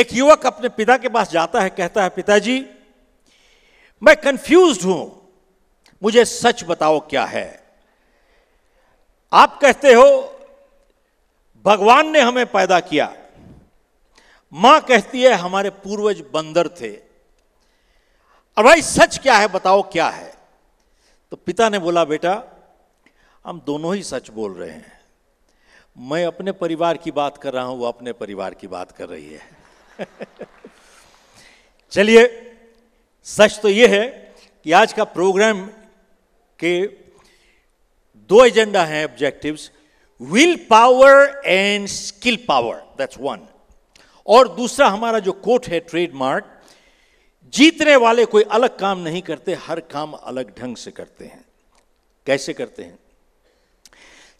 एक युवक अपने पिता के पास जाता है कहता है पिताजी मैं कंफ्यूज हूं मुझे सच बताओ क्या है आप कहते हो भगवान ने हमें पैदा किया मां कहती है हमारे पूर्वज बंदर थे और भाई सच क्या है बताओ क्या है तो पिता ने बोला बेटा हम दोनों ही सच बोल रहे हैं मैं अपने परिवार की बात कर रहा हूं वो अपने परिवार की बात कर रही है चलिए सच तो ये है कि आज का प्रोग्राम के दो एजेंडा हैं objectives will power and skill power that's one और दूसरा हमारा जो कोट है ट्रेडमार्क जीतने वाले कोई अलग काम नहीं करते हर काम अलग ढंग से करते हैं कैसे करते हैं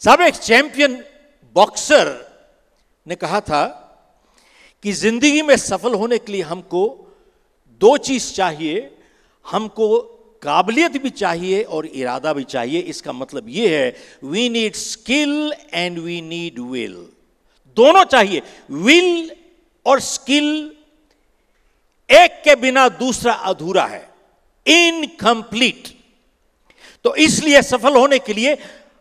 साहब एक चैंपियन बॉक्सर ने कहा था कि जिंदगी में सफल होने के लिए हमको दो चीज चाहिए हमको काबिलियत भी चाहिए और इरादा भी चाहिए इसका मतलब यह है we need skill and we need will दोनों चाहिए विल और स्किल एक के बिना दूसरा अधूरा है इनकम्प्लीट तो इसलिए सफल होने के लिए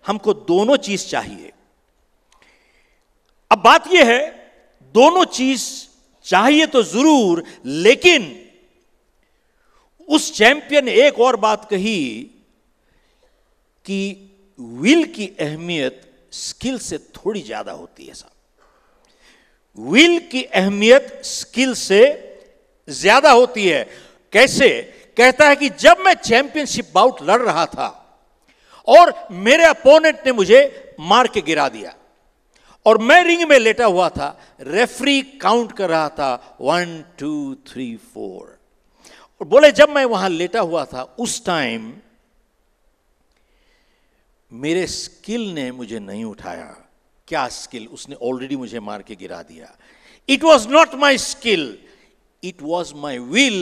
हमको दोनों चीज चाहिए अब बात यह है दोनों चीज चाहिए तो जरूर लेकिन उस चैंपियन ने एक और बात कही कि विल की अहमियत स्किल से थोड़ी ज्यादा होती है साहब विल की अहमियत स्किल से ज्यादा होती है कैसे कहता है कि जब मैं चैंपियनशिप बाउट लड़ रहा था और मेरे अपोनेंट ने मुझे मार के गिरा दिया और मैं रिंग में लेटा हुआ था रेफरी काउंट कर रहा था वन टू थ्री फोर और बोले जब मैं वहां लेटा हुआ था उस टाइम मेरे स्किल ने मुझे नहीं उठाया क्या स्किल उसने ऑलरेडी मुझे मार के गिरा दिया it was not my skill it was my will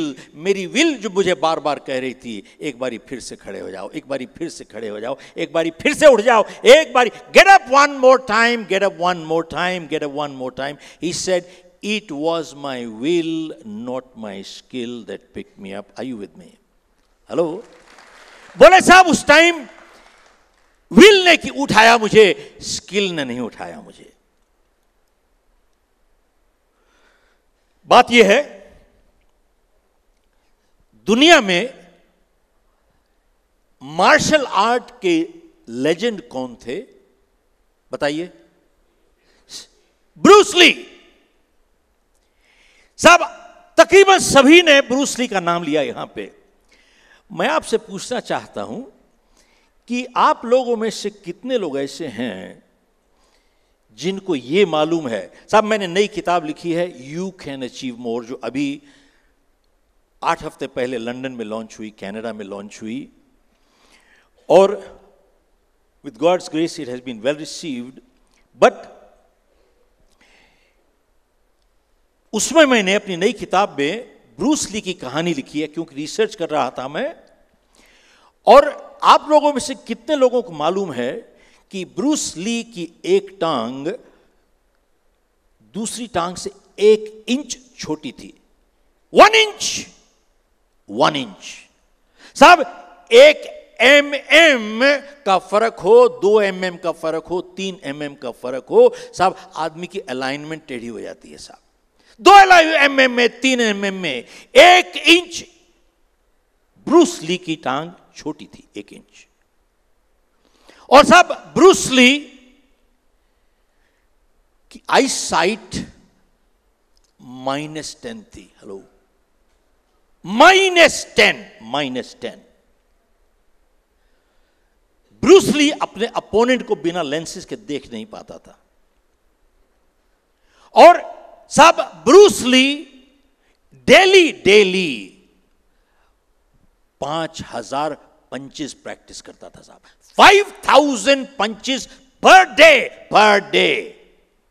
मेरी विल जो मुझे बार बार कह रही थी एक बारी फिर से खड़े हो जाओ एक बारी फिर से खड़े हो जाओ एक बारी फिर से उठ जाओ एक बारी get up one more time get up one more time get up one more time he said it was my will not my skill that pick me up I you with me hello बोले साहब उस time will ने की उठाया मुझे skill ने नहीं उठाया मुझे बात यह है दुनिया में मार्शल आर्ट के लेजेंड कौन थे बताइए ब्रूसली सब तकरीबन सभी ने ब्रूसली का नाम लिया यहां पे मैं आपसे पूछना चाहता हूं कि आप लोगों में से कितने लोग ऐसे हैं जिनको ये मालूम है साहब मैंने नई किताब लिखी है यू कैन अचीव मोर जो अभी आठ हफ्ते पहले लंदन में लॉन्च हुई कनाडा में लॉन्च हुई और with God's grace it has been well received but उसमें मैंने अपनी नई किताब में ब्रूस ली की कहानी लिखी है क्योंकि रिसर्च कर रहा था मैं और आप लोगों में से कितने लोगों को मालूम है कि ब्रूस ली की एक टांग दूसरी टांग से एक इंच छोटी थी वन इंच वन इंच साहब एक एम एम का फर्क हो दो एम एम का फर्क हो तीन एम एम का फर्क हो साहब आदमी की अलाइनमेंट टेढ़ी हो जाती है साहब दो एम एम में तीन एम एम में एक इंच ब्रूस ली की टांग छोटी थी एक इंच और साहब ब्रूस ली की आई साइट माइनस टेन थी hello minus ten minus ten Bruce Lee अपने अपोनेंट को बिना लेंसेज के देख नहीं पाता था और साहब ब्रूसली डेली डेली पांच हजार पंचेस प्रैक्टिस करता था साहब five thousand punches per day per day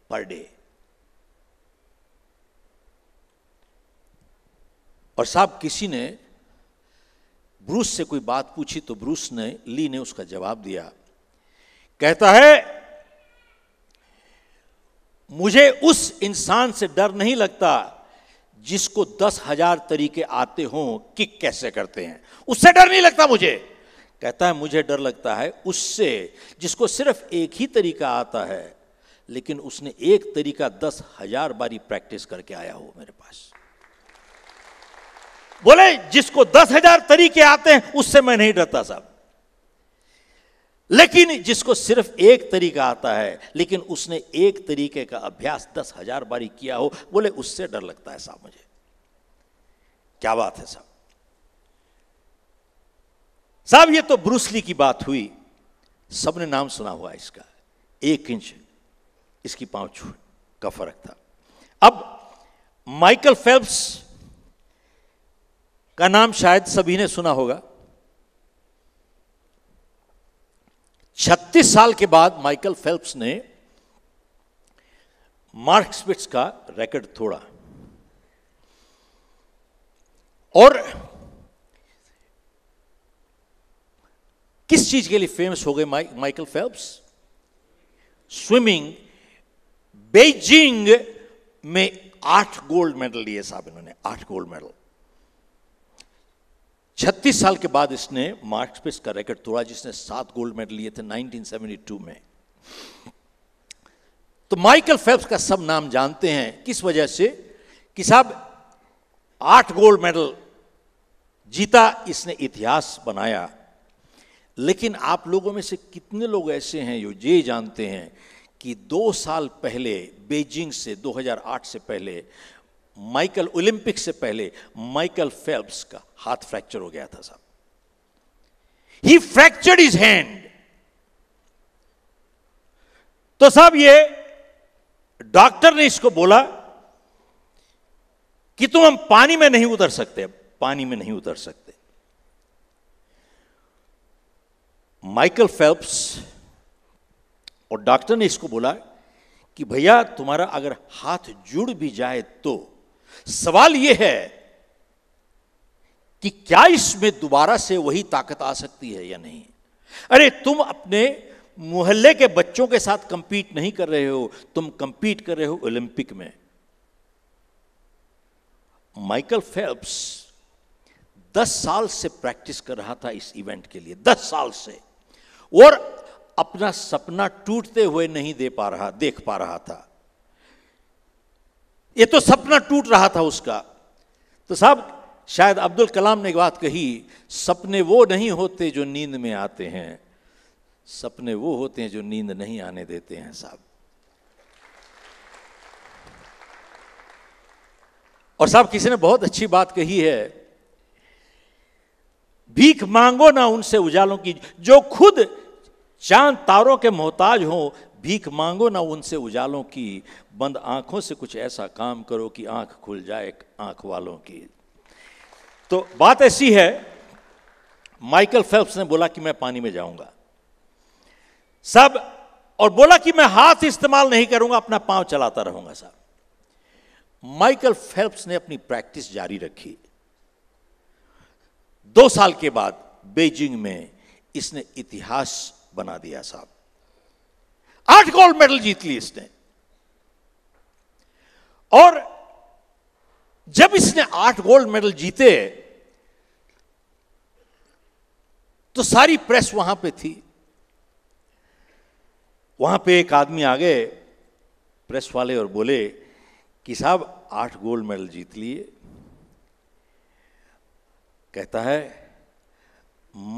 per day और साहब किसी ने ब्रूस से कोई बात पूछी तो ब्रूस ने ली ने उसका जवाब दिया कहता है मुझे उस इंसान से डर नहीं लगता जिसको दस हजार तरीके आते हो कि कैसे करते हैं उससे डर नहीं लगता मुझे कहता है मुझे डर लगता है उससे जिसको सिर्फ एक ही तरीका आता है लेकिन उसने एक तरीका दस हजार बारी प्रैक्टिस करके आया हो मेरे पास बोले जिसको दस हजार तरीके आते हैं उससे मैं नहीं डरता साहब लेकिन जिसको सिर्फ एक तरीका आता है लेकिन उसने एक तरीके का अभ्यास दस हजार बारी किया हो बोले उससे डर लगता है साहब मुझे क्या बात है साहब साहब ये तो ब्रूसली की बात हुई सबने नाम सुना हुआ इसका एक इंच इसकी पांच छू का फर्क था अब माइकल फेल्प्स का नाम शायद सभी ने सुना होगा 36 साल के बाद माइकल फेल्प्स ने मार्क स्पिट्स का रिकॉर्ड तोड़ा और किस चीज के लिए फेमस हो गए माइकल फेल्प्स स्विमिंग बेजिंग में आठ गोल्ड मेडल लिए साहब इन्होंने आठ गोल्ड मेडल 36 साल के बाद इसने मार्क्स पे इसका रिकॉर्ड तोड़ा जिसने सात गोल्ड मेडल लिए थे 1972 में तो माइकल फेब्स का सब नाम जानते हैं किस वजह से कि साहब आठ गोल्ड मेडल जीता इसने इतिहास बनाया लेकिन आप लोगों में से कितने लोग ऐसे हैं जो ये जानते हैं कि दो साल पहले बेजिंग से 2008 से पहले माइकल ओलंपिक से पहले माइकल फेल्प्स का हाथ फ्रैक्चर हो गया था साहब ही फ्रैक्चर इज हैंड तो साहब ये डॉक्टर ने इसको बोला कि तुम हम पानी में नहीं उतर सकते पानी में नहीं उतर सकते माइकल फेल्प्स और डॉक्टर ने इसको बोला कि भैया तुम्हारा अगर हाथ जुड़ भी जाए तो सवाल यह है कि क्या इसमें दोबारा से वही ताकत आ सकती है या नहीं अरे तुम अपने मोहल्ले के बच्चों के साथ कंपीट नहीं कर रहे हो तुम कंपीट कर रहे हो ओलंपिक में माइकल फेल्प्स दस साल से प्रैक्टिस कर रहा था इस इवेंट के लिए दस साल से और अपना सपना टूटते हुए नहीं दे पा रहा देख पा रहा था ये तो सपना टूट रहा था उसका तो साहब शायद अब्दुल कलाम ने एक बात कही सपने वो नहीं होते जो नींद में आते हैं सपने वो होते हैं जो नींद नहीं आने देते हैं साहब और साहब किसी ने बहुत अच्छी बात कही है भीख मांगो ना उनसे उजालों की जो खुद चांद तारों के मोहताज हों भीख मांगो ना उनसे उजालों की बंद आंखों से कुछ ऐसा काम करो कि आंख खुल जाए आंख वालों की तो बात ऐसी है माइकल फेल्प्स ने बोला कि मैं पानी में जाऊंगा सब और बोला कि मैं हाथ इस्तेमाल नहीं करूंगा अपना पांव चलाता रहूंगा साहब माइकल फेल्प्स ने अपनी प्रैक्टिस जारी रखी दो साल के बाद बेजिंग में इसने इतिहास बना दिया साहब आठ गोल्ड मेडल जीत लिए इसने और जब इसने आठ गोल्ड मेडल जीते तो सारी प्रेस वहां पे थी वहां पे एक आदमी आ गए प्रेस वाले और बोले कि साहब आठ गोल्ड मेडल जीत लिए कहता है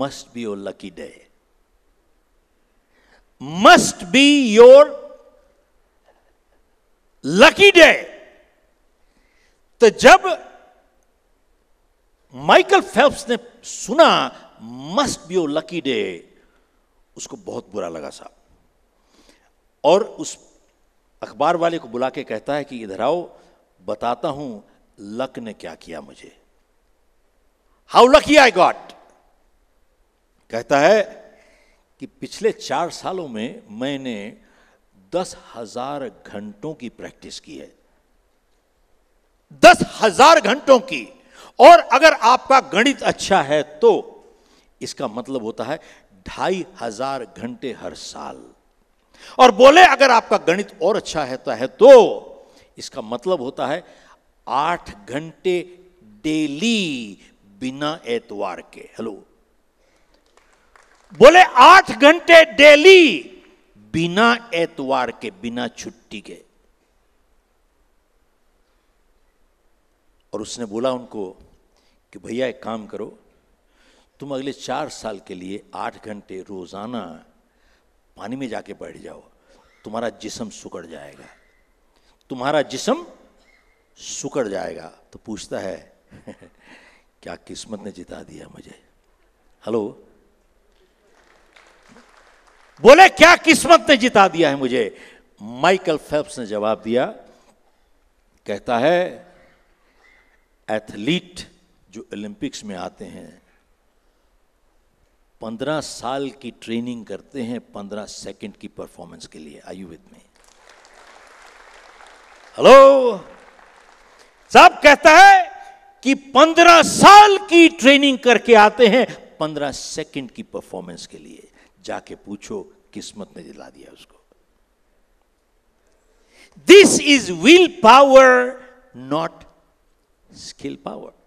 must be your lucky day must be your lucky day तो जब माइकल फेल्प्स ने सुना must be your lucky day उसको बहुत बुरा लगा साहब और उस अखबार वाले को बुला के कहता है कि इधर आओ बताता हूं लक ने क्या किया मुझे हाउ लकी आई गॉट कहता है कि पिछले चार सालों में मैंने दस हजार घंटों की प्रैक्टिस की है दस हजार घंटों की और अगर आपका गणित अच्छा है तो इसका मतलब होता है ढाई हजार घंटे हर साल और बोले अगर आपका गणित और अच्छा है तो है तो इसका मतलब होता है आठ घंटे डेली बिना एतवार के हेलो बोले आठ घंटे डेली बिना एतवार के बिना छुट्टी के और उसने बोला उनको कि भैया एक काम करो तुम अगले चार साल के लिए आठ घंटे रोजाना पानी में जाके बैठ जाओ तुम्हारा जिसम सुकड़ जाएगा तुम्हारा जिसम सुकड़ जाएगा तो पूछता है क्या किस्मत ने जिता दिया मुझे हेलो बोले क्या किस्मत ने जिता दिया है मुझे माइकल फेप्स ने जवाब दिया कहता है एथलीट जो ओलंपिक्स में आते हैं पंद्रह साल की ट्रेनिंग करते हैं पंद्रह सेकंड की परफॉर्मेंस के लिए आयु विद में हेलो साहब कहता है कि पंद्रह साल की ट्रेनिंग करके आते हैं पंद्रह सेकंड की परफॉर्मेंस के लिए जाके पूछो किस्मत ने दिला दिया उसको this is will power not skill power